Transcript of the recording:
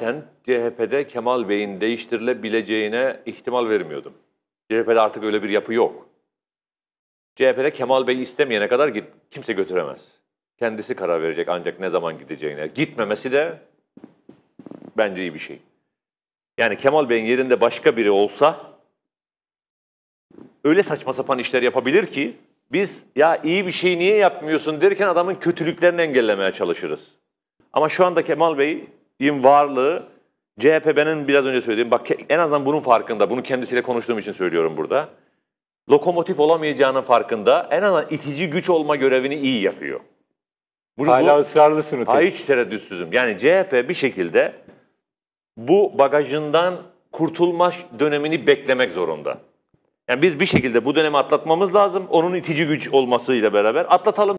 zaten CHP'de Kemal Bey'in değiştirilebileceğine ihtimal vermiyordum. CHP'de artık öyle bir yapı yok. CHP'de Kemal Bey istemeyene kadar git, kimse götüremez. Kendisi karar verecek ancak ne zaman gideceğine. Gitmemesi de bence iyi bir şey. Yani Kemal Bey'in yerinde başka biri olsa öyle saçma sapan işler yapabilir ki biz ya iyi bir şey niye yapmıyorsun derken adamın kötülüklerini engellemeye çalışırız. Ama şu anda Kemal Bey varlığı CHP benim biraz önce söylediğim, bak en azından bunun farkında, bunu kendisiyle konuştuğum için söylüyorum burada. Lokomotif olamayacağının farkında, en azından itici güç olma görevini iyi yapıyor. Bunu, Hala bu, ısrarlısın. Ha, hiç tereddütsüzüm. Yani CHP bir şekilde bu bagajından kurtulma dönemini beklemek zorunda. Yani biz bir şekilde bu dönemi atlatmamız lazım. Onun itici güç olmasıyla beraber atlatalım.